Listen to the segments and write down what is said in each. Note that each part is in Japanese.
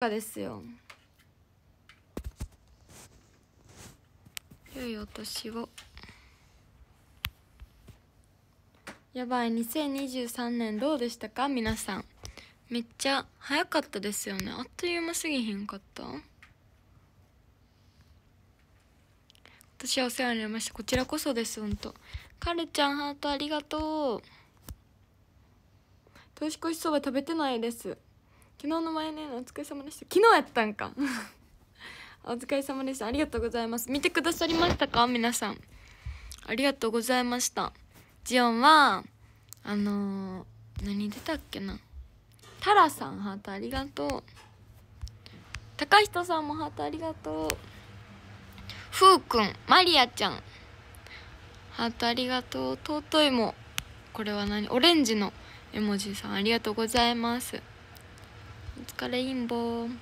かですよ良いお年をやばい2023年どうでしたか皆さんめっちゃ早かったですよねあっという間すぎひんかった私はお世話になりましたこちらこそですほんとカルちゃんハートありがとう年越しそば食べてないです昨日の前ねお疲れ様でした昨日やったんか お疲れ様でしたありがとうございます見てくださりましたか皆さんありがとうございましたジオンはあのー、何出たっけなタラさんハートありがとう高人さんもハートありがとうふうくんマリアちゃんハートありがとう尊いもこれは何オレンジの絵文字さんありがとうございますお疲れインボー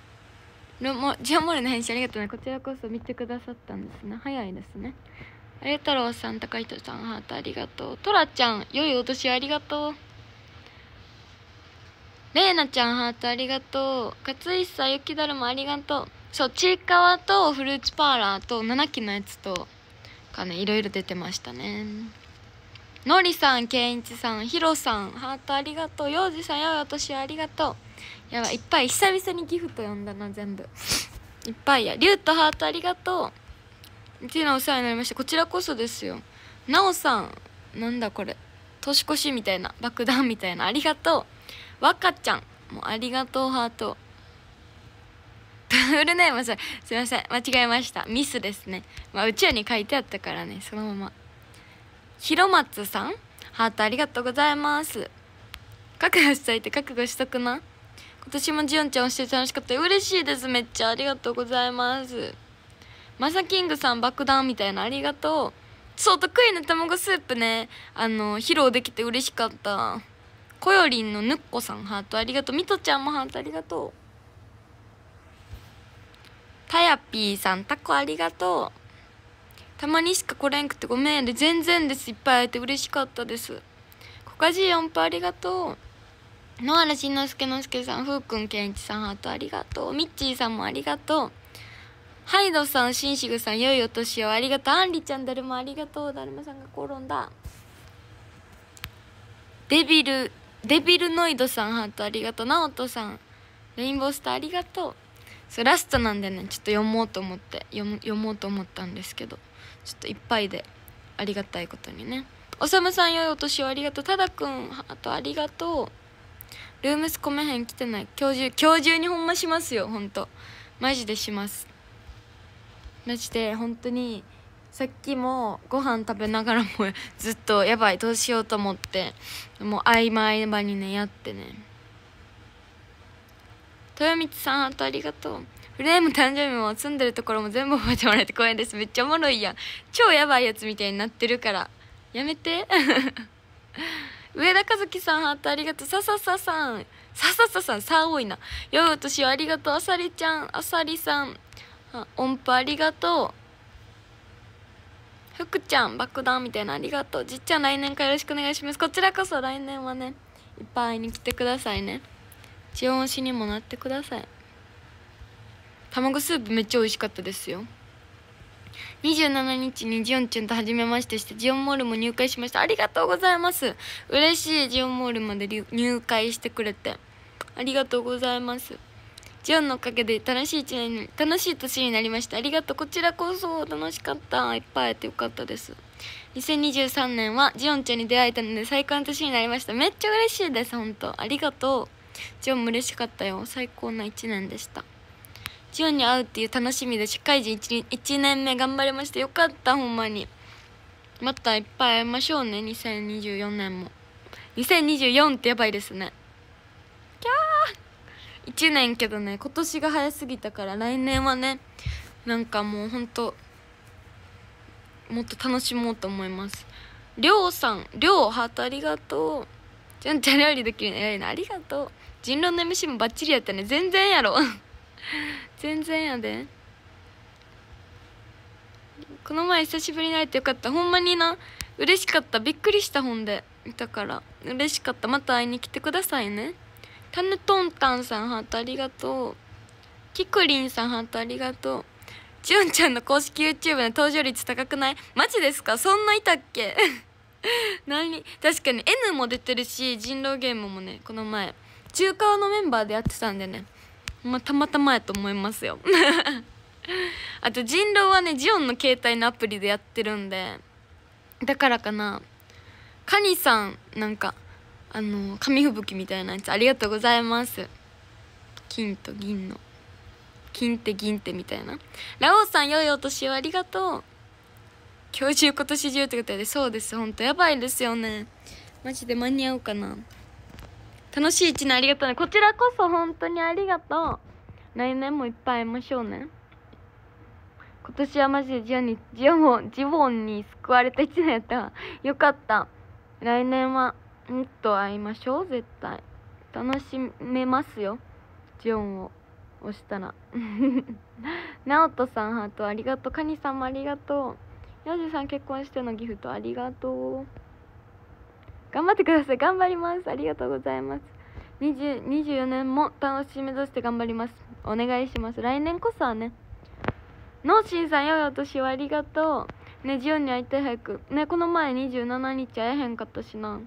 ジャンモレの編集ありがとうねこちらこそ見てくださったんですね早いですねあり太郎さん高糸さんハートありがとうトラちゃん良いお年ありがとうれいなちゃんハートありがとう勝石さん雪だるまありがとうそうちいかわとフルーツパーラーと7期のやつとかねいろいろ出てましたねのりさん、けんいちさん、ひろさん、ハートありがとう。ようじさん、よよとありがとう。やばい、いっぱい。久々にギフト読んだな、全部。いっぱいや。りゅうとハートありがとう。うちのお世話になりました。こちらこそですよ。なおさん、なんだこれ。年越しみたいな、爆弾みたいな、ありがとう。わかちゃん、もうありがとう、ハート。ね。ルネームさすいません間違えましたミスですねまあ宇宙に書いてあったからねそのままひろまつさんハートありがとうございます覚悟しといて覚悟しとくな今年もジオンちゃん教えて楽しかった嬉しいですめっちゃありがとうございますマサキングさん爆弾みたいなありがとうそう得意な卵スープねあの披露できて嬉しかったこよりんのぬっこさんハートありがとうみとちゃんもハートありがとうたやぴーさんタコありがとうたまにしか来れんくてごめんで全然ですいっぱい会えて嬉しかったですコカジー音符ありがとう野原しんのすけのすけさんふうくんけんいちさんハートありがとうミッチーさんもありがとうハイドさんしんしぐさん良いお年をありがとうあんりちゃんだるまありがとうだるまさんが転んだデビルデビルノイドさんハートありがとうオトさんレインボースターありがとうそラストなんでねちょっと読もうと思って読もうと思ったんですけどちょっといっぱいでありがたいことにねおさむさん良いお年をありがとうただくんあとありがとうルームスコメへん来てない今日中今日中にほんましますよほんとマジでしますマジで本当にさっきもご飯食べながらもずっとやばいどうしようと思ってもう合間合間にねやってね豊光さんあとありがとうフレーム誕生日も住んでるところも全部覚えてもらえて光栄ですめっちゃおもろいやん超やばいやつみたいになってるからやめて 上田和樹さんハートありがとうささささんささささんさ多いなよいお年をありがとうあさりちゃんあさりさん音符ありがとう福ちゃん爆弾みたいなありがとうじっちゃん来年からよろしくお願いしますこちらこそ来年はねいっぱい会いに来てくださいね一応推しにもなってください卵スープめっちゃ美味しかったですよ27日にジオンちゃんと初めましてしてジオンモールも入会しましたありがとうございます嬉しいジオンモールまで入会してくれてありがとうございますジオンのおかげで楽しい一年楽しい年になりましたありがとうこちらこそ楽しかったいっぱい会えてよかったです2023年はジオンちゃんに出会えたので最高の年になりましためっちゃ嬉しいです本当ありがとうジオンも嬉しかったよ最高な1年でしたジオンに会うっていう楽しみで社会人 1, 1年目頑張りましてよかったほんまにまたいっぱい会いましょうね2024年も2024ってやばいですねキャー1年けどね今年が早すぎたから来年はねなんかもうほんともっと楽しもうと思いますりょうさんりょうハートありがとうじゃんちゃん料理できるの偉いなありがとう人狼の MC もバッチリやったね全然やろ全然やでこの前久しぶりに会えてよかったほんまにな嬉しかったびっくりした本で見たから嬉しかったまた会いに来てくださいねタヌトンタンさんハートありがとうキクリンさんハートありがとうジュンちゃんの公式 YouTube の登場率高くないマジですかそんないたっけ 何確かに N も出てるし人狼ゲームもねこの前中華のメンバーでやってたんでねまあ、たまたまやと思いますよ あと人狼はねジオンの携帯のアプリでやってるんでだからかなカニさんなんかあの紙吹雪みたいなやつありがとうございます金と銀の金って銀ってみたいなラオウさん良いお年をありがとう今日中今年中ってことでそうですほんとやばいですよねマジで間に合うかな楽しい一年ありがとうね。こちらこそ本当にありがとう。来年もいっぱい会いましょうね。今年はマジでジオに、ジオジボンに救われた一年やったらよかった。来年は、もっと会いましょう、絶対。楽しめますよ。ジオンを押したら。ナオトさん、ハートありがとう。カニさんもありがとう。ヤジさん結婚してのギフトありがとう。頑張ってください頑張りますありがとうございます24年も楽しみとして頑張りますお願いします来年こそはねのしんさんよいお年をありがとうねジオンに会いたい早くねこの前27日会えへんかったしな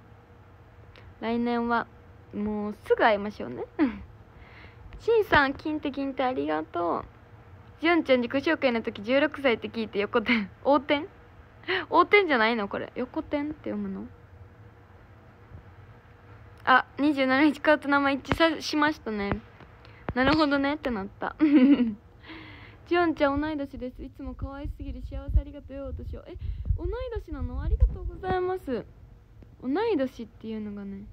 来年はもうすぐ会いましょうね しんさん金って金ってありがとうジオンちゃん自己紹介の時16歳って聞いて横転横転横転じゃないのこれ横転って読むのあ27日顔と名前一致しましたねなるほどねってなった ジオンちゃん同い年ですいつも可愛すぎる幸せありがとうよお年をえ同い年なのありがとうございます同い年っていうのがね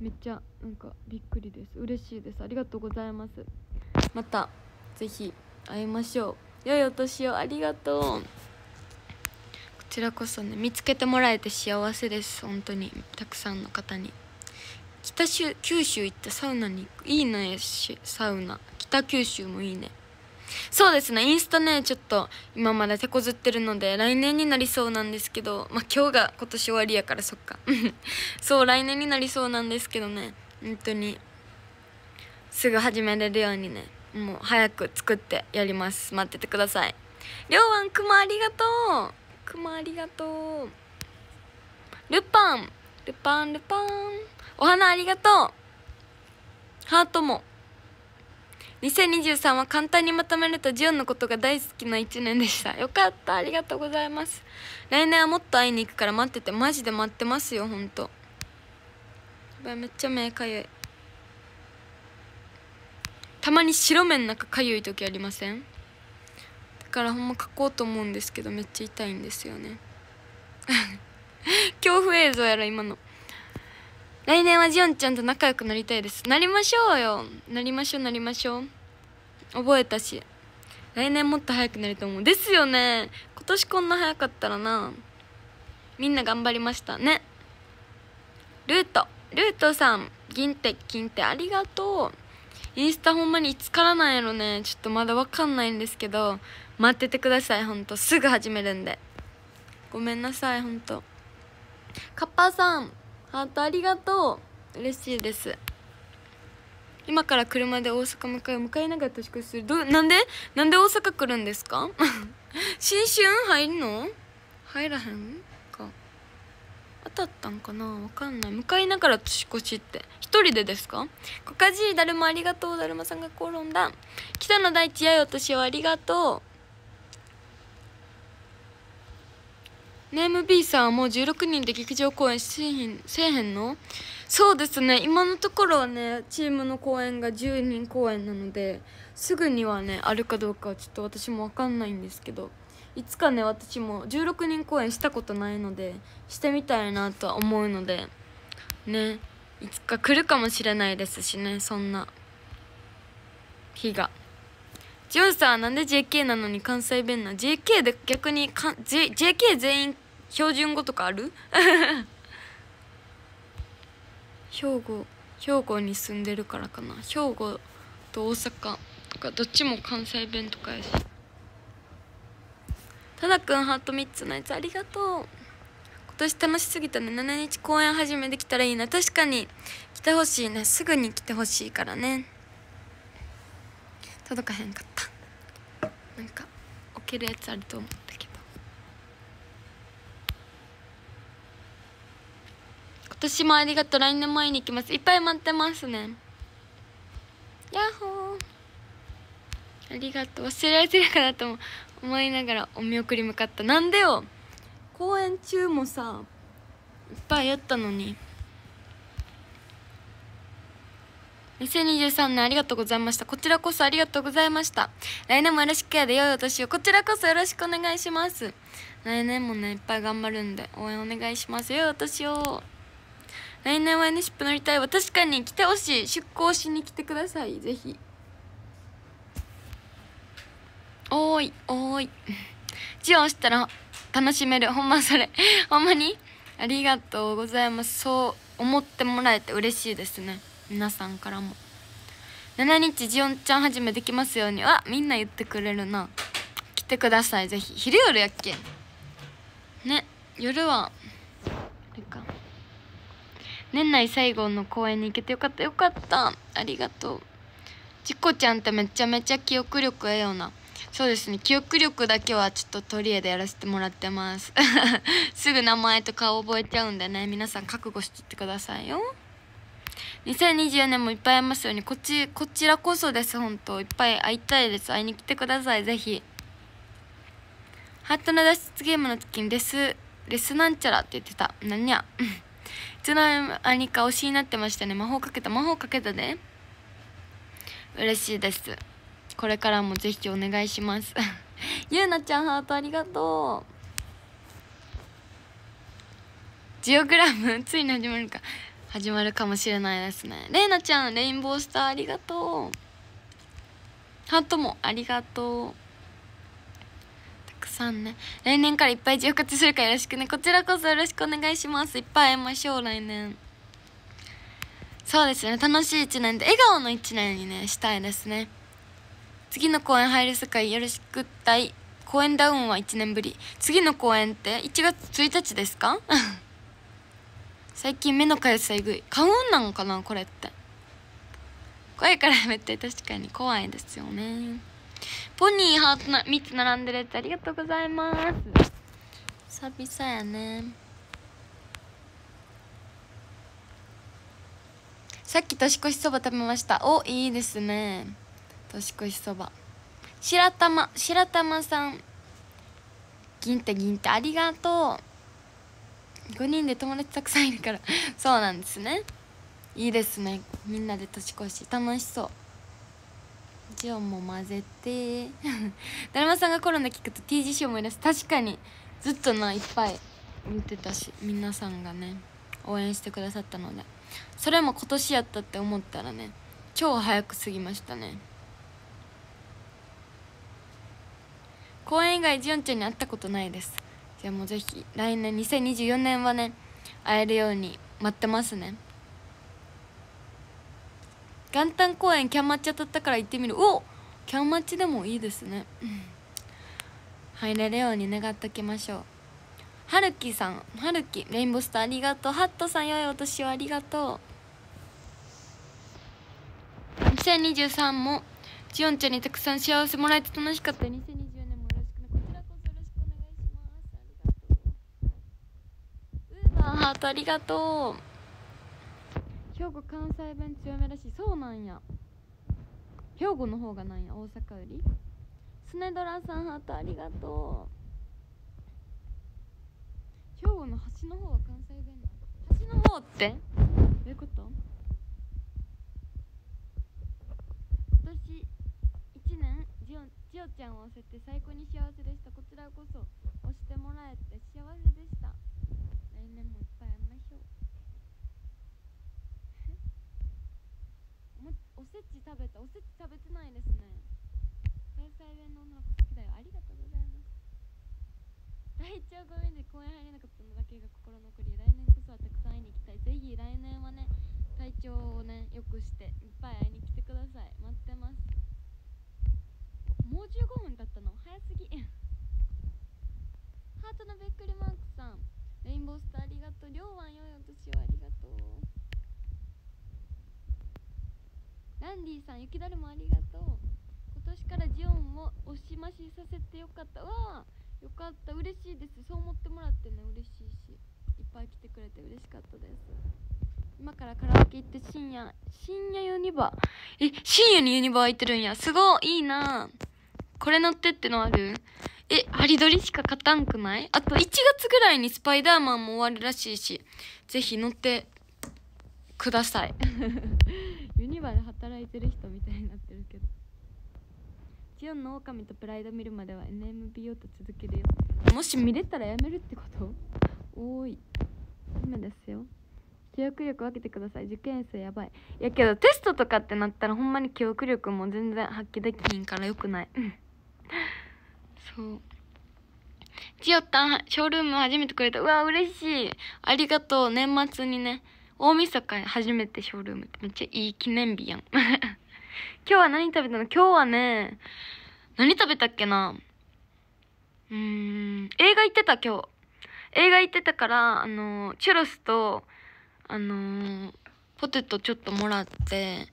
めっちゃなんかびっくりです嬉しいですありがとうございますまたぜひ会いましょう良いお年をありがとうこちらこそね見つけてもらえて幸せです本当にたくさんの方に。北九州行ったサウナに行くいいねサウナ北九州もいいねそうですねインスタねちょっと今まで手こずってるので来年になりそうなんですけどまあ今日が今年終わりやからそっか そう来年になりそうなんですけどね本当にすぐ始めれるようにねもう早く作ってやります待っててくださいりょうわんくまありがとうくまありがとうルパンルパンルパンお花ありがとうハートも2023は簡単にまとめるとジオンのことが大好きな一年でしたよかったありがとうございます来年はもっと会いに行くから待っててマジで待ってますよほんとめっちゃ目かゆいたまに白目の中かゆい時ありませんだからほんま書こうと思うんですけどめっちゃ痛いんですよね 恐怖映像やろ今の来年はジオンちゃんと仲良くなりたいですなりましょうよなりましょうなりましょう覚えたし来年もっと早くなると思うですよね今年こんな早かったらなみんな頑張りましたねルートルートさん銀って金ってありがとうインスタほんまにいつからなんやろねちょっとまだわかんないんですけど待っててくださいほんとすぐ始めるんでごめんなさいほんとカッパーさんハートありがとう嬉しいです今から車で大阪向かい向かいながら年越しするどなんでなんで大阪来るんですか 新春入るの入らへんか当たったんかなわかんない向かいながら年越しって一人でですかこかじいだるまありがとうだるまさんが転んだ北野大地やよ年をありがとうネーム B さんはもう16人で劇場公演せえへんせえへんのそうですね今のところはねチームの公演が10人公演なのですぐにはねあるかどうかはちょっと私も分かんないんですけどいつかね私も16人公演したことないのでしてみたいなとは思うのでねいつか来るかもしれないですしねそんな日が。ジョンさんなんで JK なのに関西弁な JK で逆にか、J、JK 全員標準語とかある兵庫兵庫に住んでるからかな兵庫と大阪とかどっちも関西弁とかやしただくんハート3つのやつありがとう今年楽しすぎたね7日公演始めできたらいいな確かに来てほしいねすぐに来てほしいからね届かへんかったなんか置けるやつあると思う年もありがとう。来年も会いに行きます。いっぱい待ってますね。やっほー。ありがとう。忘れられてるかなと思いながらお見送り向かった。なんでよ公演中もさ、いっぱいやったのに。2023年ありがとうございました。こちらこそありがとうございました。来年もよろしくやでよいお年を。こちらこそよろしくお願いします。来年もね、いっぱい頑張るんで、応援お願いします。よいお年を。来年は n シップ乗りたいわ確かに来てほしい出航しに来てくださいぜひおーいおーいジオンしたら楽しめるほんまそれ ほんまにありがとうございますそう思ってもらえて嬉しいですね皆さんからも7日ジオンちゃんはじめできますようにわみんな言ってくれるな来てくださいぜひ昼夜やっけね夜はあれか年内最後の公演に行けてよかったよかったありがとうチコちゃんってめちゃめちゃ記憶力ええよなそうですね記憶力だけはちょっと取り柄でやらせてもらってます すぐ名前と顔覚えちゃうんでね皆さん覚悟しゃってくださいよ2024年もいっぱい会いますようにこっちこちらこそです本当いっぱい会いたいです会いに来てくださいぜひハートの脱出ゲームの時にレスレスなんちゃらって言ってた何やいつの間にか推しになってましたね魔法かけた魔法かけたで、ね、嬉しいですこれからもぜひお願いします ゆうなちゃんハートありがとうジオグラムついに始まるか始まるかもしれないですねれいなちゃんレインボースターありがとうハートもありがとうさんね来年からいっぱい上活するからよろしくねこちらこそよろしくお願いしますいっぱい会いましょう来年そうですね楽しい1年で笑顔の1年にねしたいですね次の公演入る世界よろしく大公演ダウンは1年ぶり次の公演って1月1日ですか 最近目のかゆさえぐい花粉なのかなこれって声からやめて確かに怖いですよねポニーハートな3つ並んでるってありがとうございます久々やねさっき年越しそば食べましたおいいですね年越しそば白玉白玉さん銀って銀ってありがとう5人で友達たくさんいるからそうなんですねいいですねみんなで年越し楽しそうジオも混ぜて だるまさんがコロナ聞くと TGC 思い出す確かにずっとないっぱい見てたし皆さんがね応援してくださったのでそれも今年やったって思ったらね超早く過ぎましたね公演以外ジオンちゃんに会ったことないですじゃあもうぜひ来年2024年はね会えるように待ってますね元旦公演キャンマッチ当たったから行ってみるおキャンマッチでもいいですね入れるように願っときましょうはるきさんはるきレインボースターありがとうハットさん良いお年をありがとう2023もジオンちゃんにたくさん幸せもらえて楽しかった2 0 2ーハートありがとう。兵庫関西弁強めらしいそうなんや兵庫の方がなんや大阪よりスネドラさんハートありがとう兵庫の橋の方は関西弁なの橋の方ってどういうこと今年1年ジオジオちゃんを押せて最高に幸せでしたこちらこそ押してもらえて幸せでした来年もおせち食べたおせち食べてないですね関西弁の女の子好きだよありがとうございます体調ごめんで公園入れなかったのだけが心残り来年こそはたくさん会いに行きたいぜひ来年はね体調をね良くしていっぱい会いに来てください待ってますもう15分経ったの早すぎ ハートのびっくりマークさんレインボースターありがとうりょうわんよいお年をありがとうランディさん雪だるまありがとう今年からジオンをおしましさせてよかったわよかった嬉しいですそう思ってもらってね嬉しいしいっぱい来てくれて嬉しかったです今からカラオケ行って深夜深夜ユニバえ深夜にユニバー空いてるんやすごいいいなこれ乗ってってのあるえ、ハリドリしか勝たんくないあと1月ぐらいにスパイダーマンも終わるらしいし、ぜひ乗ってください。場で働いてる人みたいになってるけどジオンの狼とプライド見るまでは NMBO と続けるよもし見れたらやめるってこと多い今ですよ記憶力分けてください受験生やばいいやけどテストとかってなったらほんまに記憶力も全然発揮できひんからよくないそうジオたんショールーム初めてくれたうわ嬉しいありがとう年末にね大晦日に初めてショールームってめっちゃいい記念日やん 今日は何食べたの今日はね何食べたっけなうーん映画行ってた今日映画行ってたからあのチュロスとあのポテトちょっともらって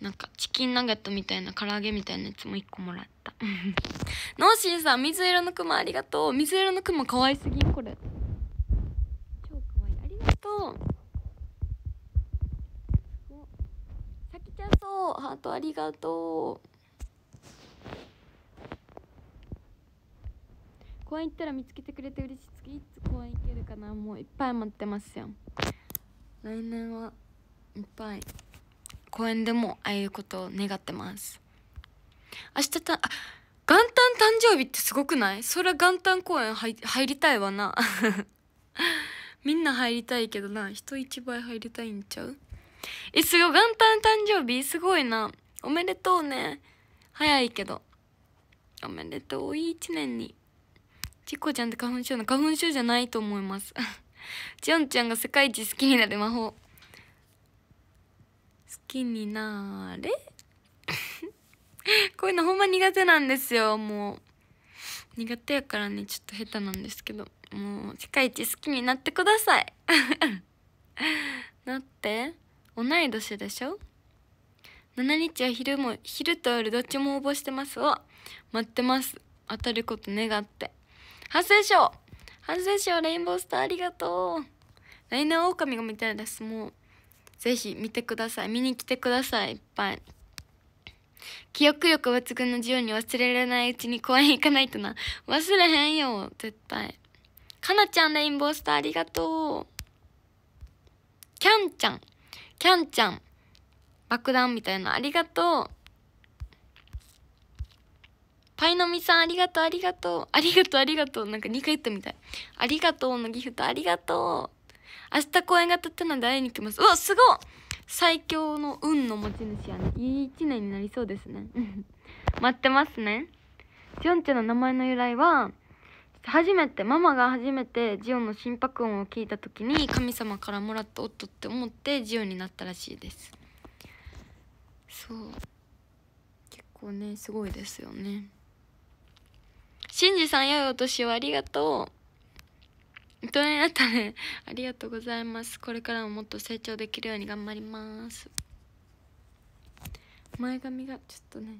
なんかチキンナゲットみたいな唐揚げみたいなやつも1個もらった ノーシンさん水色のクマありがとう水色のクマかわいすぎんこれ超可愛いありがとうよハートありがとう公園行ったら見つけてくれて嬉しい次いつ公園行けるかなもういっぱい待ってますよ来年はいっぱい公園でもああいうことを願ってます明日たあ元旦誕生日ってすごくないそりゃ元旦公園入入りたいわな みんな入りたいけどな人一倍入りたいんちゃうえ、すごい。元旦誕生日すごいな。おめでとうね。早いけど。おめでとう。いい一年に。チコちゃんって花粉症の花粉症じゃないと思います。ジョンちゃんが世界一好きになる魔法。好きになれ こういうのほんま苦手なんですよ、もう。苦手やからね、ちょっと下手なんですけど。もう、世界一好きになってください。なって。同い年でしょ7日は昼も昼と夜どっちも応募してますを待ってます当たること願って発生賞発生賞レインボースターありがとう来年狼が見たいですもうぜひ見てください見に来てくださいいっぱい記憶力抜群のジオに忘れられないうちに公園行かないとな忘れへんよ絶対かなちゃんレインボースターありがとうキャンちゃんキャンちゃん、爆弾みたいな、ありがとう。パイのみさん、ありがとう、ありがとう。ありがとう、ありがとう。なんか2回言ったみたい。ありがとうのギフト、ありがとう。明日公演が立ったので会いに来ます。うわ、すごっ最強の運の持ち主やね。いい一年になりそうですね。待ってますね。ジョンゃんの名前の由来は、初めてママが初めてジオの心拍音を聞いた時に神様からもらった音って思ってジオになったらしいですそう結構ねすごいですよねシンジさん良いお年をありがとう大人になったねありがとうございますこれからももっと成長できるように頑張ります前髪がちょっとね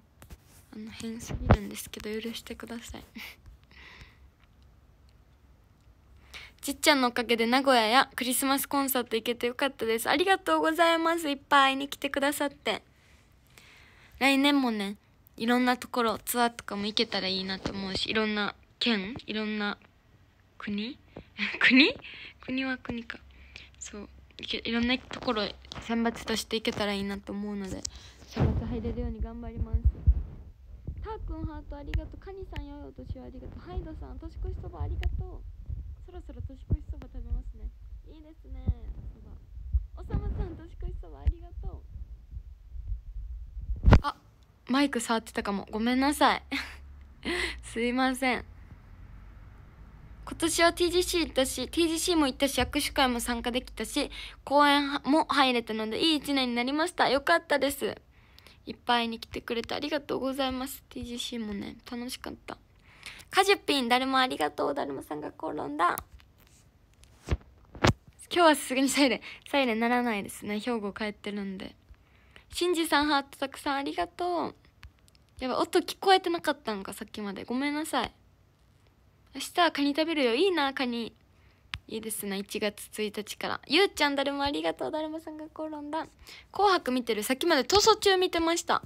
あの変すぎるんですけど許してくださいじっちゃんのおかげで名古屋やクリスマスコンサート行けてよかったです。ありがとうございます。いっぱいに来てくださって。来年もね、いろんなところ、ツアーとかも行けたらいいなと思うし、いろんな県、いろんな国 国国は国か。そう。いろんなところ選抜としていけたらいいなと思うので選抜入れるように頑張りますたーくんハートありがとうかにさんよいお年をありがとうハイドさん年越しそばありがとうそろそろ年越しそば食べますねいいですねそばおさまさん年越しそばありがとうあマイク触ってたかもごめんなさい すいません今年は TGC 行ったし TGC も行ったし握手会も参加できたし公演も入れたのでいい1年になりましたよかったですいっぱいに来てくれてありがとうございます TGC もね楽しかったカジュピン、誰もありがとう、だるまさんが転んだ。今日はさすがにサイレン、サイレンならないですね。兵庫帰ってるんで。しんじさん、ハートたくさんありがとう。やばぱ音聞こえてなかったんか、さっきまで。ごめんなさい。明日はカニ食べるよ。いいな、カニ。いいですね。1月1日から。ゆうちゃん、誰もありがとう。だるまさんが転んだ。紅白見てる。さっきまで逃走中見てました。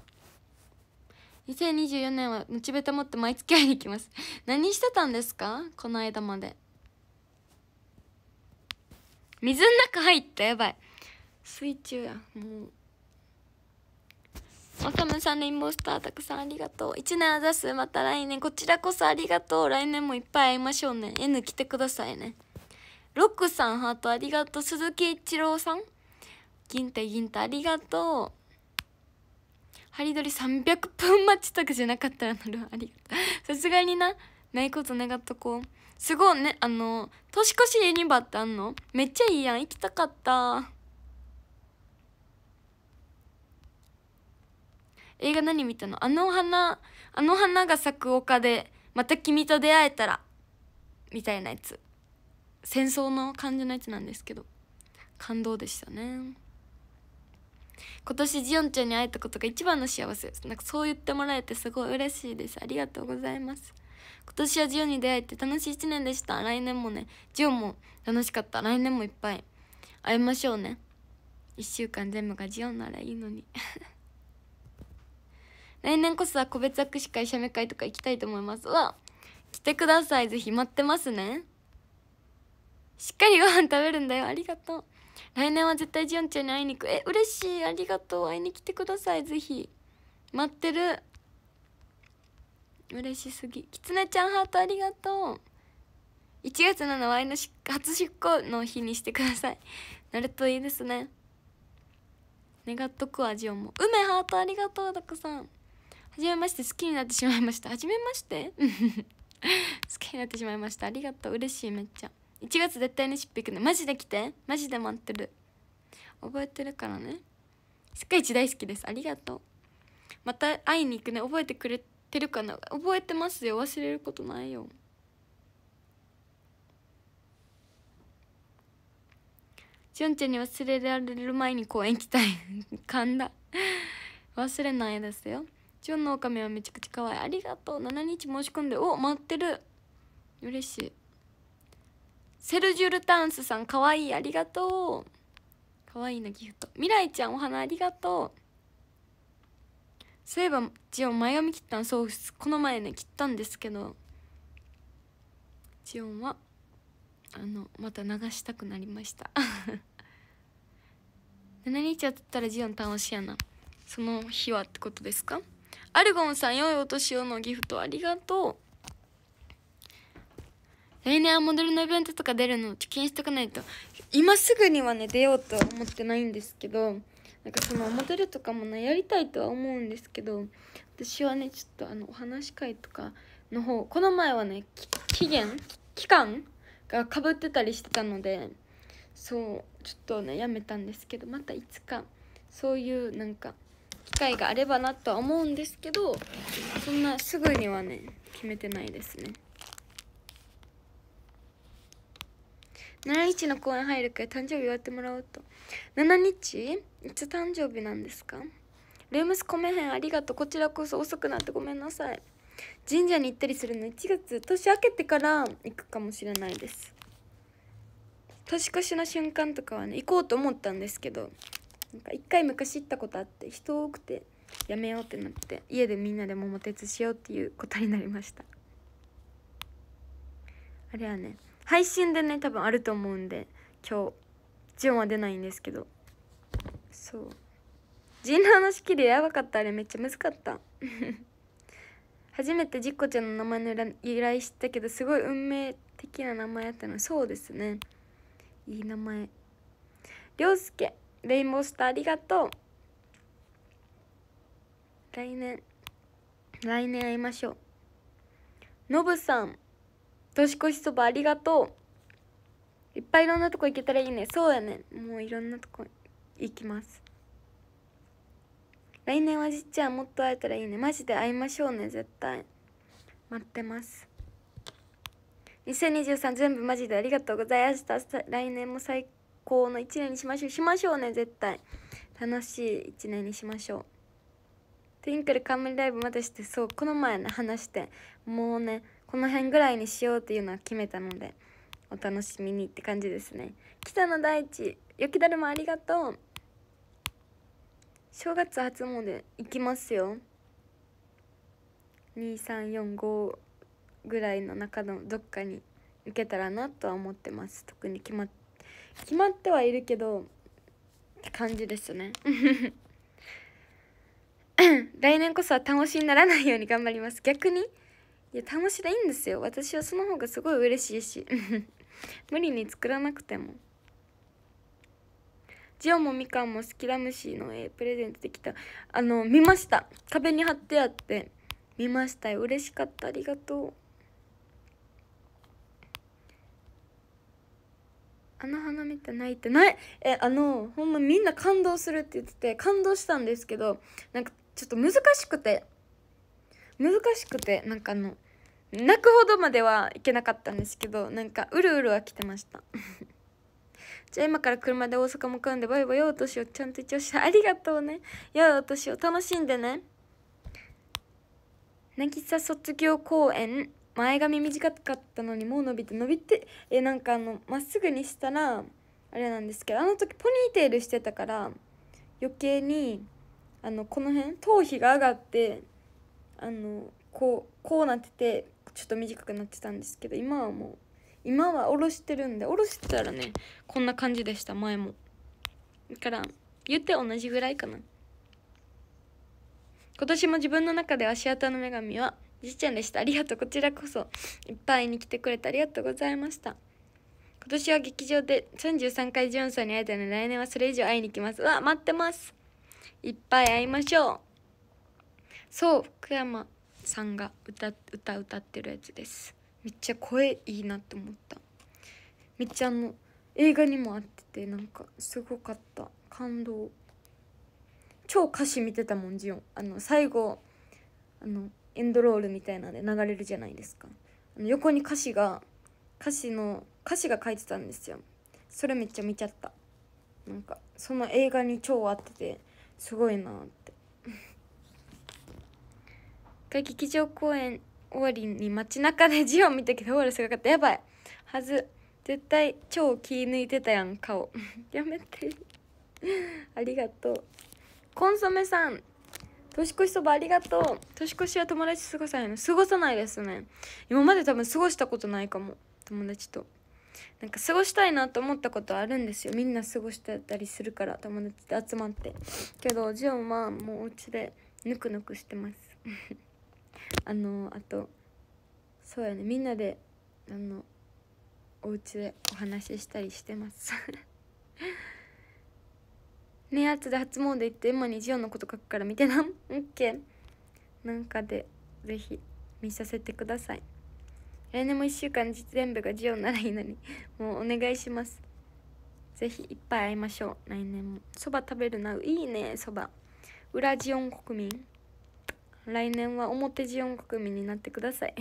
2024年はモチベータ持って毎月会いに行きます 何してたんですかこの間まで水の中入ったやばい水中やもうおさむさんレインボースターたくさんありがとう1年あざすまた来年こちらこそありがとう来年もいっぱい会いましょうね N 来てくださいねロックさんハートありがとう鈴木一郎さん銀太銀太ありがとうハリドリ300分待ちとかじゃなかったらなるありがとうさすがになないこと願っとこうすごいねあの年越しユニバってあんのめっちゃいいやん行きたかった映画何見たのあの花あの花が咲く丘でまた君と出会えたらみたいなやつ戦争の感じのやつなんですけど感動でしたね今年ジオンちゃんに会えたことが一番の幸せなんかそう言ってもらえてすごい嬉しいですありがとうございます今年はジオンに出会えて楽しい1年でした来年もねジオンも楽しかった来年もいっぱい会いましょうね1週間全部がジオンならいいのに 来年こそは個別握手会写メ会とか行きたいと思いますわ来てくださいぜひ待ってますねしっかりご飯食べるんだよありがとう来年は絶対ジオンちゃんに会いに行くえ嬉しいありがとう会いに来てくださいぜひ待ってる嬉しすぎきつねちゃんハートありがとう1月7ワイの初出航の日にしてくださいなるといいですね願っとくわジオンも梅ハートありがとうたくさんはじめまして好きになってしまいましたはじめまして 好きになってしまいましたありがとう嬉しいめっちゃ1月絶対に出費行くねマジで来てマジで待ってる覚えてるからね世界一大好きですありがとうまた会いに行くね覚えてくれてるかな覚えてますよ忘れることないよジゅンちゃんに忘れられる前に公園行きたい 神田忘れないですよジョンのオカミはめちゃくちゃ可愛いありがとう7日申し込んでお待ってる嬉しいセルジュ・ルタンスさんかわいいありがとうかわいいなギフト未来ちゃんお花ありがとうそういえばジオン前髪切ったんそうこの前ね切ったんですけどジオンはあのまた流したくなりました何日 やったらジオン楽しいやなその日はってことですかアルゴンさん良いお年をのギフトありがとう来年はモデルのイベントとか出るの貯金しとかないと今すぐにはね出ようとは思ってないんですけどなんかそのモデルとかもねやりたいとは思うんですけど私はねちょっとあのお話し会とかの方この前はね期限期間がかぶってたりしてたのでそうちょっとねやめたんですけどまたいつかそういうなんか機会があればなとは思うんですけどそんなすぐにはね決めてないですね。7日の公演入るから誕生日わってもらおうと7日いつ誕生日なんですかルームスコメ編ありがとうこちらこそ遅くなってごめんなさい神社に行ったりするの1月年明けてから行くかもしれないです年越しの瞬間とかはね行こうと思ったんですけどなんか一回昔行ったことあって人多くてやめようってなって家でみんなで桃鉄しようっていうことになりましたあれはね配信でね多分あると思うんで今日ジオンは出ないんですけどそう人狼の仕切りやばかったあれめっちゃむずかった 初めてじっこちゃんの名前の由来知ったけどすごい運命的な名前やったのそうですねいい名前りょうすけレインボースターありがとう来年来年会いましょうのぶさん年越しそばありがとういっぱいいろんなとこ行けたらいいねそうやねもういろんなとこ行きます来年はじっちゃんもっと会えたらいいねマジで会いましょうね絶対待ってます2023全部マジでありがとうございました来年も最高の1年にしましょうしましょうね絶対楽しい1年にしましょうトゥインクル冠ライブまでしてそうこの前ね話してもうねこの辺ぐらいにしようっていうのは決めたのでお楽しみにって感じですね北の大地雪だるまありがとう正月初詣行きますよ2345ぐらいの中のどっかに行けたらなとは思ってます特に決まっ決まってはいるけどって感じですね 来年こそは楽しにならないように頑張ります逆にいや楽しいでいいんですよ私はその方がすごい嬉しいし 無理に作らなくてもジオもみかんも好きラムシーの絵プレゼントできたあの見ました壁に貼ってあって見ましたよ嬉しかったありがとうあの花見て泣いてないえあのほんまみんな感動するって言ってて感動したんですけどなんかちょっと難しくて難しくてなんかあの泣くほどまではいけなかったんですけどなんかうるうるは来てました じゃあ今から車で大阪向かうんでバイバイよお年をちゃんと一応してありがとうねよいお年を楽しんでね渚卒業公演前髪短かったのにもう伸びて伸びてえなんかあのまっすぐにしたらあれなんですけどあの時ポニーテールしてたから余計にあのこの辺頭皮が上がってあのこうこうなっててちょっと短くなってたんですけど今はもう今はおろしてるんでおろしてたらねこんな感じでした前もだから言って同じぐらいかな今年も自分の中ではシアターの女神はじいちゃんでしたありがとうこちらこそいっぱいに来てくれてありがとうございました今年は劇場で33回ジョンソンに会えたので来年はそれ以上会いに来ますうわ待ってますいっぱい会いましょうそう福山さんが歌歌歌ってるやつですめっちゃ声いいなって思っためっちゃあの映画にもあっててなんかすごかった感動超歌詞見てたもんジオンあの最後あのエンドロールみたいなんで流れるじゃないですかあの横に歌詞が歌詞の歌詞が書いてたんですよそれめっちゃ見ちゃったなんかその映画に超合っててすごいなって劇場公演終わりに街中でジオン見たけどホールすごかったやばいはず絶対超気抜いてたやん顔 やめてありがとうコンソメさん年越しそばありがとう年越しは友達過ごさないの過ごさないですね今まで多分過ごしたことないかも友達となんか過ごしたいなと思ったことあるんですよみんな過ごしてたりするから友達で集まってけどジオンはもうお家でぬくぬくしてますあのあとそうやねみんなであのお家でお話ししたりしてます ねあとで初詣行って今にジオンのこと書くから見てなオッケーなんかでぜひ見させてください来年も1週間全部がジオンならいいのにもうお願いしますぜひいっぱい会いましょう来年もそば食べるないいねそばウラジオン国民来年は表地音国民になってください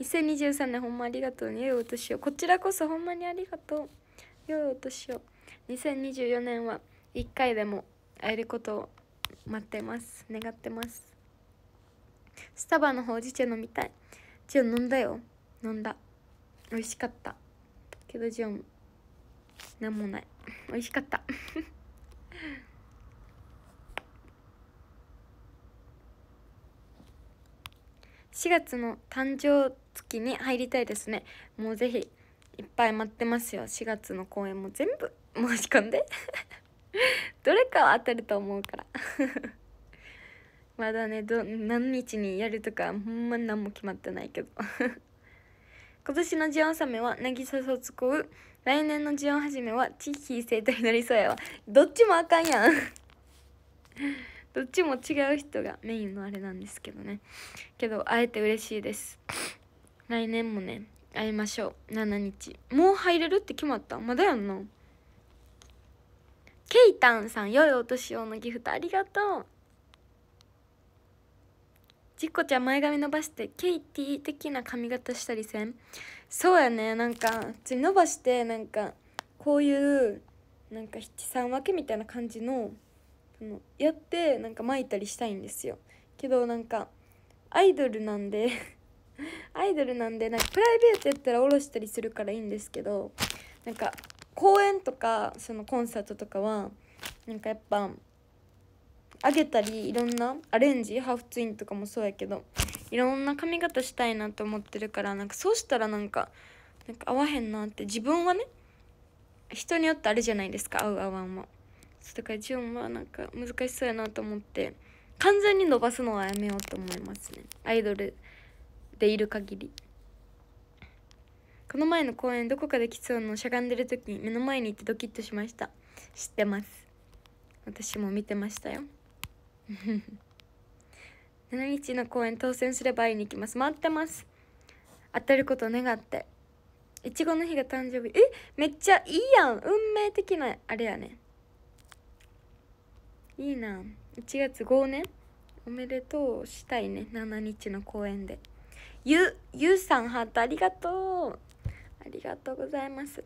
2023 年ほんまありがとうねよいお年をこちらこそほんまにありがとうよいお年を2024年は1回でも会えることを待ってます願ってますスタバのほうじ茶飲みたいジオン飲んだよ飲んだ美味しかったけどジオン何もない美味しかった 4月の誕生月に入りたいですねもうぜひいっぱい待ってますよ4月の公演も全部申し込んで どれかは当たると思うから まだねど何日にやるとかほんま何も決まってないけど 今年のジオンサメは渚卒う来年のジオン始めは地域生徒になりそうやわどっちもあかんやんどっちも違う人がメインのあれなんですけどねけど会えて嬉しいです来年もね会いましょう7日もう入れるって決まったまだやんなケイタンさん良いお年をのギフトありがとうじっこちゃん前髪伸ばしてケイティ的な髪型したりせんそうやねなんか普通に伸ばしてなんかこういうなんか七三分けみたいな感じのやってなんか巻いたりしたいんですよけどなんかアイドルなんで アイドルなんでなんかプライベートやったらおろしたりするからいいんですけどなんか公演とかそのコンサートとかはなんかやっぱあげたりいろんなアレンジハーフツインとかもそうやけどいろんな髪型したいなと思ってるからなんかそうしたらなんかなんか合わへんなって自分はね人によってあれじゃないですか合う合わんも。だからジュンはなんか難しそうやなと思って完全に伸ばすのはやめようと思いますねアイドルでいる限りこの前の公演どこかできそうのしゃがんでる時目の前にいてドキッとしました知ってます私も見てましたよ 7日の公演当選すれば会いに行きます待ってます当たること願っていちごの日が誕生日えめっちゃいいやん運命的なあれやねいいな1月5ねおめでとうしたいね7日の公演でゆゆうさんハートありがとうありがとうございます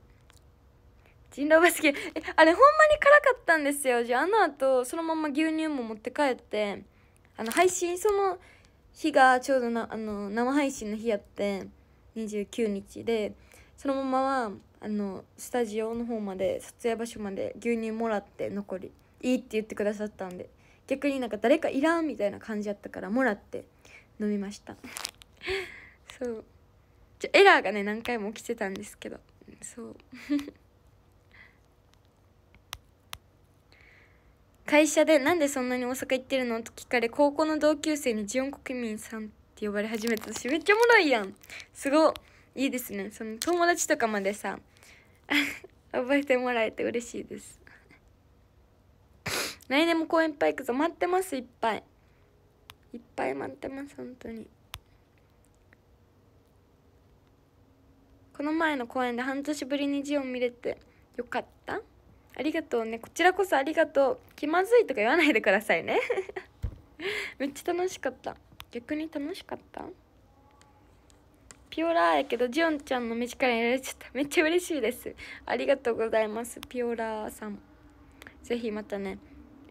人狼バスケえあれほんまに辛かったんですよじゃああの後そのまま牛乳も持って帰ってあの配信その日がちょうどなあの生配信の日やって29日でそのままはあのスタジオの方まで撮影場所まで牛乳もらって残りいいって言ってくださったんで逆になんか誰かいらんみたいな感じやったからもらって飲みました そうちょエラーがね何回も起きてたんですけどそう 会社で「なんでそんなに大阪行ってるの?」と聞かれ高校の同級生にジオン国民さんって呼ばれ始めたしめっちゃおもろいやんすごいいいですねその友達とかまでさ 覚えてもらえて嬉しいです来年も公演いっぱい行くぞ待ってますいっぱいいっぱい待ってます本当にこの前の公演で半年ぶりにジオン見れてよかったありがとうねこちらこそありがとう気まずいとか言わないでくださいね めっちゃ楽しかった逆に楽しかったピオラーやけどジオンちゃんの目力やられちゃっためっちゃ嬉しいですありがとうございますピオラーさんぜひまたね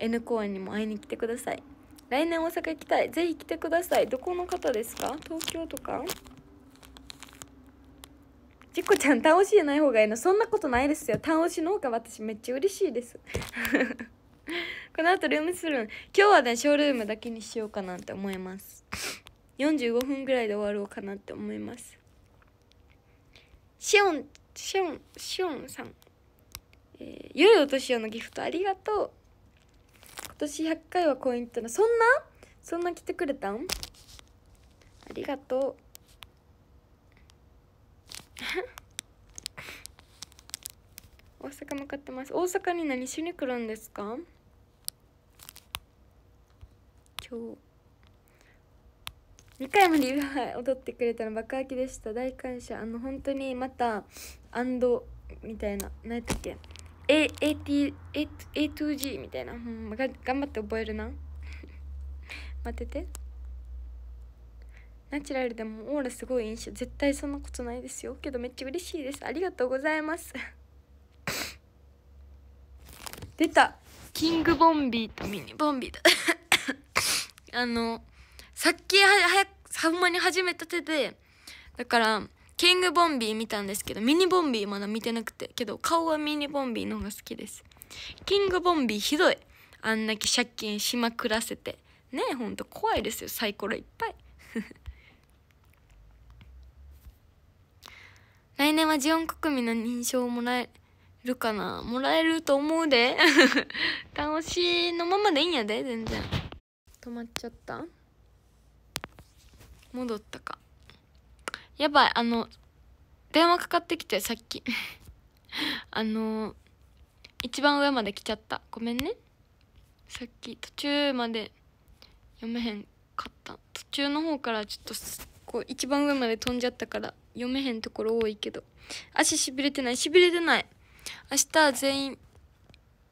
N 公園にも会いに来てください来年大阪行きたいぜひ来てくださいどこの方ですか東京とかちこちゃん倒しじゃない方がいいのそんなことないですよ倒しの方が私めっちゃ嬉しいです この後ルームするん今日はねショールームだけにしようかなって思います45分ぐらいで終わろうかなって思いますシオンシオンシオンさん、えー、良いお年をのギフトありがとう今年100回は公園行ったのそんなそんな来てくれたんありがとう 大阪向かってます大阪に何しに来るんですか今日2回もリバイ踊ってくれたの爆破きでした大感謝あの本当にまたアンドみたいな何やったっけ A, A, T A, A t G みたいな、うん、が頑張って覚えるな 待っててナチュラルでもオーラすごい印象絶対そんなことないですよけどめっちゃ嬉しいですありがとうございます 出たキングボンビーとミニボンビーだ あのさっきはやほんまに始めたてでだからキングボンビー見たんですけどミニボンビーまだ見てなくてけど顔はミニボンビーの方が好きですキングボンビーひどいあんだけ借金しまくらせてねえほんと怖いですよサイコロいっぱい 来年はジオン国民の認証をもらえるかなもらえると思うで 楽しいのままでいいんやで全然止まっちゃった戻ったかやばい、あの、電話かかってきて、さっき。あの、一番上まで来ちゃった。ごめんね。さっき、途中まで読めへんかった。途中の方からちょっと、こう、一番上まで飛んじゃったから、読めへんところ多いけど。足しびれてない、しびれてない。明日全員、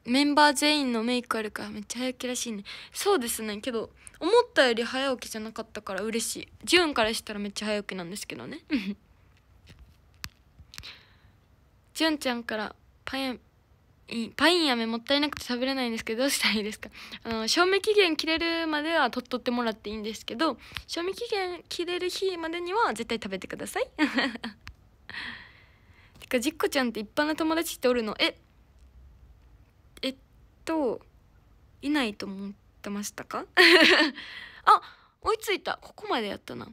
メンバー全員のメイクあるからめっちゃ早起きらしいね。そうですね、けど、思ったより早起きじゃなかったから嬉しいジュンからしたらめっちゃ早起きなんですけどね ジュンちゃんからパインパイン飴もったいなくて食べれないんですけどどうしたらいいですか あの賞味期限切れるまでは取っとってもらっていいんですけど賞味期限切れる日までには絶対食べてください てかじっこちゃんって一般の友達っておるのええっといないと思うってましたか あ追いついたここまでやったな こ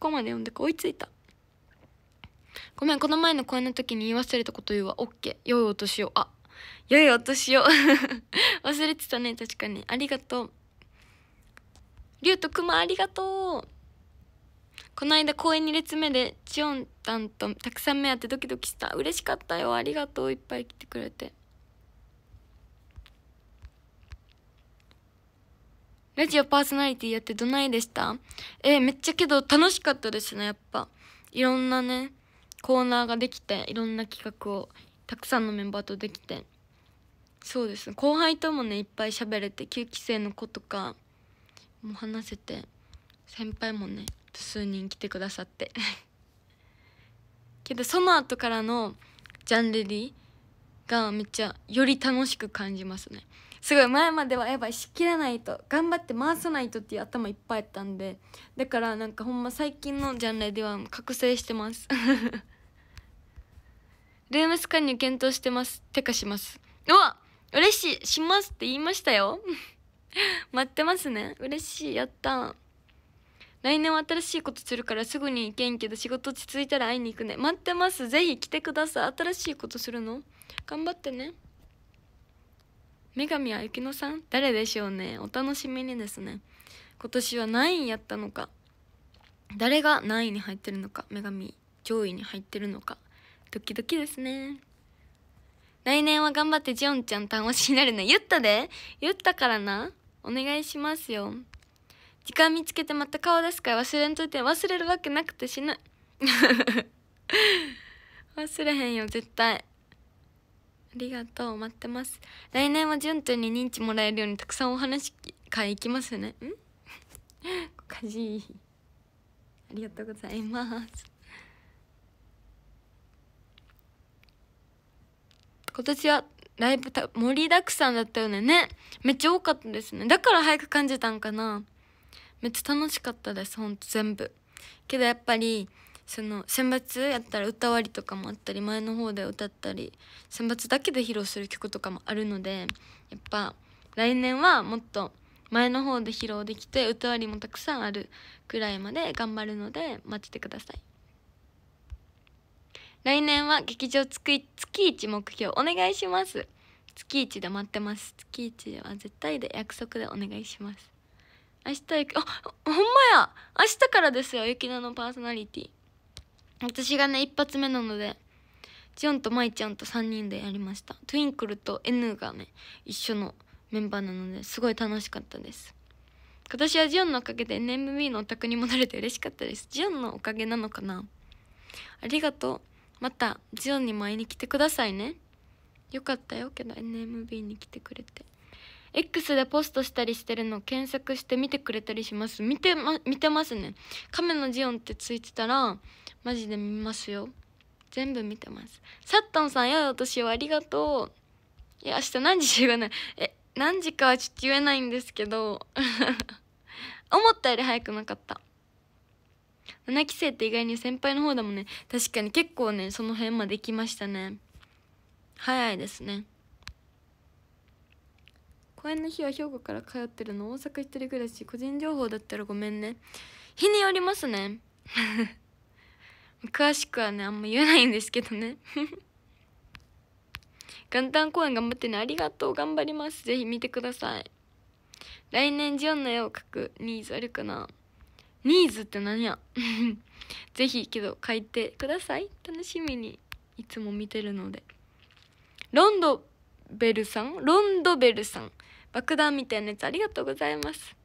こまで読んでか追いついたごめんこの前の公演の時に言い忘れたこと言うわ OK 良いお年をあ良いお年を 忘れてたね確かにありがとう竜と熊ありがとうこの間公演2列目でチヨンタンとたくさん目当てドキドキした嬉しかったよありがとういっぱい来てくれてラジオパーソナリティやってどないでしたえー、めっちゃけど楽しかったですね、やっぱ。いろんなね、コーナーができて、いろんな企画をたくさんのメンバーとできて。そうですね、後輩ともね、いっぱい喋れて、9期生の子とかも話せて、先輩もね、数人来てくださって。けど、その後からのジャンレディがめっちゃより楽しく感じますね。すごい前まではやばいしきらないと頑張って回さないとっていう頭いっぱいあったんでだからなんかほんま最近のジャンルでは覚醒してます ルームス加入検討してますてかしますうわ嬉しいしますって言いましたよ 待ってますね嬉しいやった来年は新しいことするからすぐに行けんけど仕事落ち着いたら会いに行くね待ってますぜひ来てください新しいことするの頑張ってね女神は雪乃さん誰でしょうねお楽しみにですね今年は何位やったのか誰が何位に入ってるのか女神上位に入ってるのかドキドキですね来年は頑張ってジオンちゃん楽しになるね言ったで言ったからなお願いしますよ時間見つけてまた顔出すから忘れんといて忘れるわけなくて死ぬ 忘れへんよ絶対ありがとう待ってます来年は順当とに認知もらえるようにたくさんお話会行きますねんおかしいありがとうございます今年はライブた盛りだくさんだったよねねめっちゃ多かったですねだから早く感じたんかなめっちゃ楽しかったですほんと全部けどやっぱりその選抜やったら歌割りとかもあったり前の方で歌ったり選抜だけで披露する曲とかもあるのでやっぱ来年はもっと前の方で披露できて歌割りもたくさんあるくらいまで頑張るので待っててください来年は劇場月月1目標お願いします月1で待ってます月1は絶対で約束でお願いします明日あほんまや明日からですよ雪菜のパーソナリティ私がね一発目なのでジオンとマイちゃんと3人でやりましたトゥインクルと N がね一緒のメンバーなのですごい楽しかったです今年はジオンのおかげで NMB のお宅にもれて嬉しかったですジオンのおかげなのかなありがとうまたジオンに前に来てくださいねよかったよけど NMB に来てくれて X でポストしたりしてるのを検索して見てくれたりします見て,、ま、見てますね亀のジオンってついてたらマジで見ますよ全部見てますサットンさんやだ年はありがとういや明日何時集合なえ何時かはちょっと言えないんですけど 思ったより早くなかった7期生って意外に先輩の方だもんね確かに結構ねその辺まで来ましたね早いですね公演の日は兵庫から通ってるの大阪一人暮らし個人情報だったらごめんね日によりますね詳しくはねあんま言えないんですけどね 元旦公演頑張ってねありがとう頑張りますぜひ見てください来年ジオンの絵を描くニーズあるかなニーズって何や ぜひけど書いてください楽しみにいつも見てるのでロンドベルさんロンドベルさん爆弾みたいなやつありがとうございます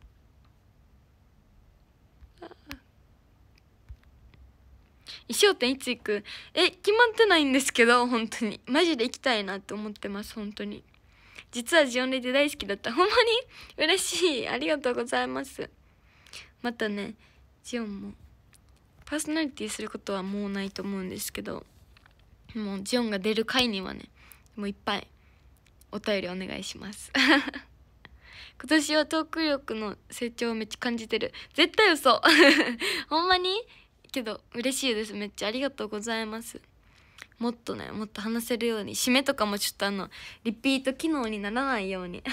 焦点いつ行くえ決まってないんですけど本当にマジで行きたいなって思ってます本当に実はジオンレィ大好きだったほんまに嬉しいありがとうございますまたねジオンもパーソナリティすることはもうないと思うんですけどもうジオンが出る回にはねもういっぱいお便りお願いします 今年はトーク力の成長をめっちゃ感じてる絶対嘘 ほんまにけど嬉しいですめっちゃありがとうございますもっとねもっと話せるように締めとかもちょっとあのリピート機能にならないように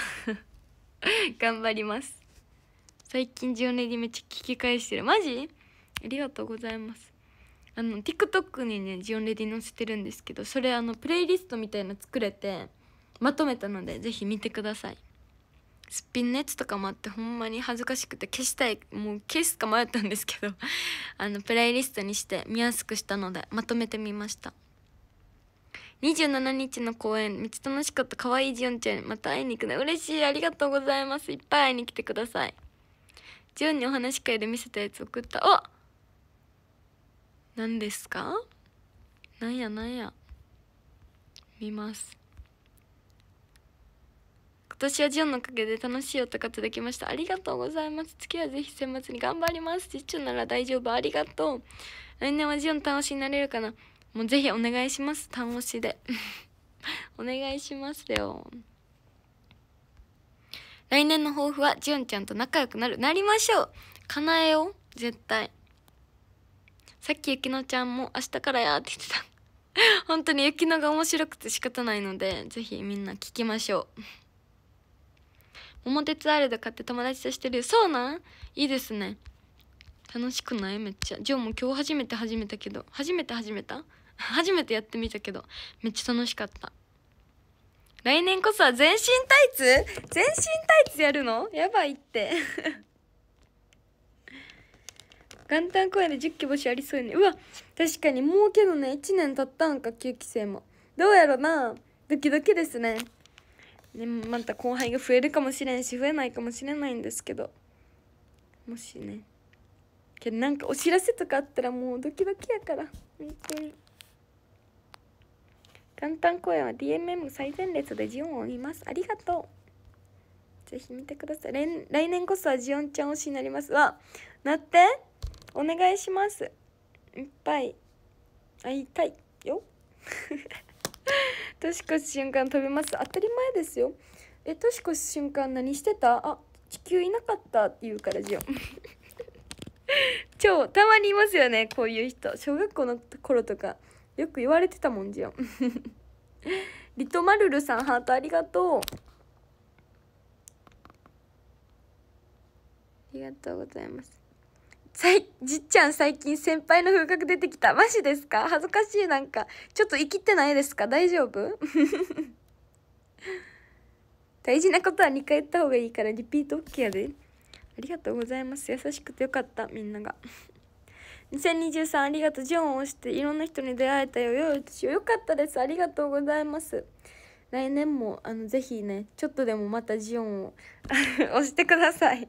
頑張ります最近ジオネギめっちゃ聞き返してるマジありがとうございますあの TikTok にねジオンレディ載せてるんですけどそれあのプレイリストみたいな作れてまとめたので是非見てくださいすっぴんのやつとかもあってほんまに恥ずかしくて消したいもう消すか迷ったんですけど あのプレイリストにして見やすくしたのでまとめてみました27日の公演めっちゃ楽しかった可愛いジオンちゃんまた会いに行くね嬉しいありがとうございますいっぱい会いに来てくださいジオンにお話し会で見せたやつ送ったお何ですかなんやなんや見ます今年はジオンのおかげで楽しい音が届きましたありがとうございます次はぜひ選抜に頑張ります実長なら大丈夫ありがとう来年はジオン楽しになれるかなもうぜひお願いします楽押しで お願いしますよ来年の抱負はジオンちゃんと仲良くなるなりましょう叶えよう絶対さっき雪乃ちゃんも明日からやって言ってた 本当に雪乃が面白くて仕方ないのでぜひみんな聞きましょう表ツアールド買って友達としてるそうなんいいですね楽しくないめっちゃジョーも今日初めて始めたけど初めて始めた 初めてやってみたけどめっちゃ楽しかった来年こそは全身タイツ全身タイツやるのやばいって 元旦公演で10期星ありそうよねうわ確かにもうけどね1年経ったんか9期生もどうやろなドキドキですねね、また後輩が増えるかもしれんし増えないかもしれないんですけどもしねけどなんかお知らせとかあったらもうドキドキやから本当に元公演は DMM 最前列でジオンを見ますありがとうぜひ見てください来年こそはジオンちゃん推しになりますわなってお願いしますいっぱい会いたいよ年越す瞬間飛びます当たり前ですよえ年越し瞬間何してたあ地球いなかったって言うからじゃん 超たまにいますよねこういう人小学校の頃とかよく言われてたもんじゃん リトマルルさんハートありがとうありがとうございますさい、じっちゃん最近先輩の風格出てきた。マジですか恥ずかしいなんか。ちょっと生きてないですか大丈夫 大事なことは2回言った方がいいからリピート OK やで。ありがとうございます。優しくてよかった、みんなが。2023 ありがとう。ジョンを押していろんな人に出会えたよ。よよよかったです。ありがとうございます。来年もあのぜひねちょっとでもまたジオンを 押してください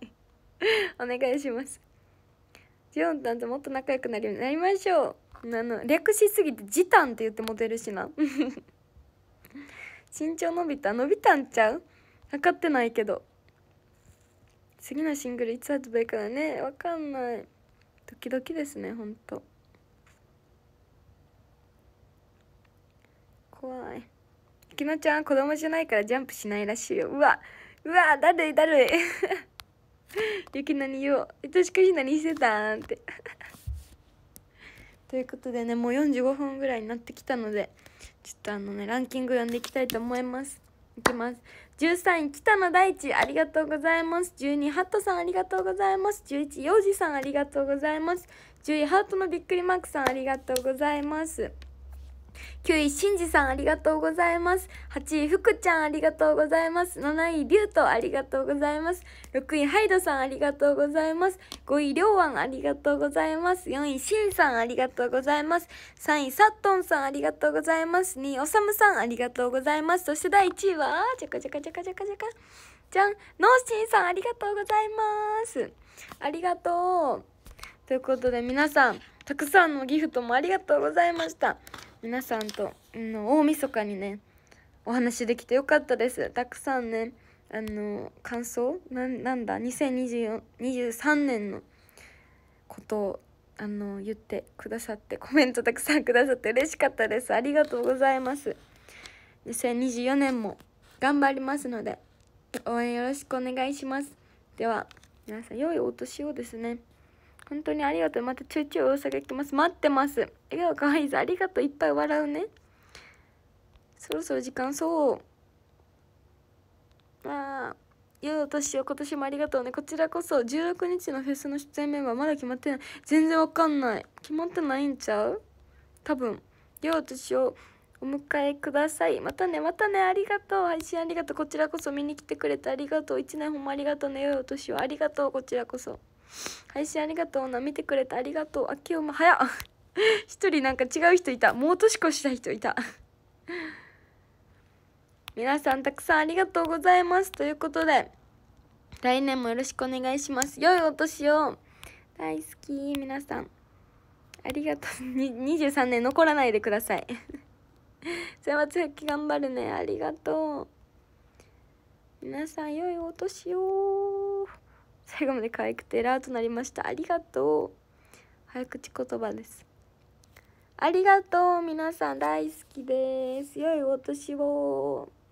お願いしますジオンタンともっと仲良くなりなりましょうあの略しすぎてジタンって言っても出るしな身長 伸びた伸びたんちゃう測ってないけど次のシングルいつ発売からねわかんないドキドキですねほんと怖いきのちゃん子供じゃないからジャンプしないらしいようわうわだるいだるいゆきなに言おう。えしくし何してたんって。ということでね、もう45分ぐらいになってきたので、ちょっとあのね、ランキング読んでいきたいと思います。いきます。13位、北野大地、ありがとうございます。12位、ハットさん、ありがとうございます。11位、洋二さん、ありがとうございます。10位、ハートのびっくりマークさん、ありがとうございます。9位、しんじさんありがとうございます。8位、ふくちゃんありがとうございます。7位、りゅうとありがとうございます。6位、ハイドさんありがとうございます。5位、りょうわんありがとうございます。4位、しんさんありがとうございます。3位、さっとんさんありがとうございます。2位、おさむさんありがとうございます。そして第1位は、じゃかじゃかじゃかじゃかじゃか。じゃん、のーしんさんありがとうございます。ありがとう。ということで皆さん、たくさんのギフトもありがとうございました。皆さんと、うん、大晦日にねお話できてよかったですたくさんねあの感想なんだ2023年のことをあの言ってくださってコメントたくさんくださって嬉しかったですありがとうございます2024年も頑張りますので応援よろしくお願いしますでは皆さん良いお年をですね本当にありがとう。またちょいちょい大阪来ます。待ってます。笑顔かわいいぞ。ありがとう。いっぱい笑うね。そろそろ時間、そう。ああ。よう、年を今年もありがとうね。こちらこそ、16日のフェスの出演メンバーまだ決まってない。全然わかんない。決まってないんちゃう多分。よう、年を。お迎えくださいまたねまたねありがとう配信ありがとうこちらこそ見に来てくれてありがとう1年ほんまありがとうね良いお年をありがとうこちらこそ配信ありがとうな見てくれてありがとうあきおも早っ 一人なんか違う人いたもう年越した人いた 皆さんたくさんありがとうございますということで来年もよろしくお願いします良いお年を大好き皆さんありがとう23 年残らないでくださいそれは強気頑張るねありがとう皆さん良いお年を最後まで可愛くてエラーとなりましたありがとう早口言葉ですありがとう皆さん大好きです良いお年を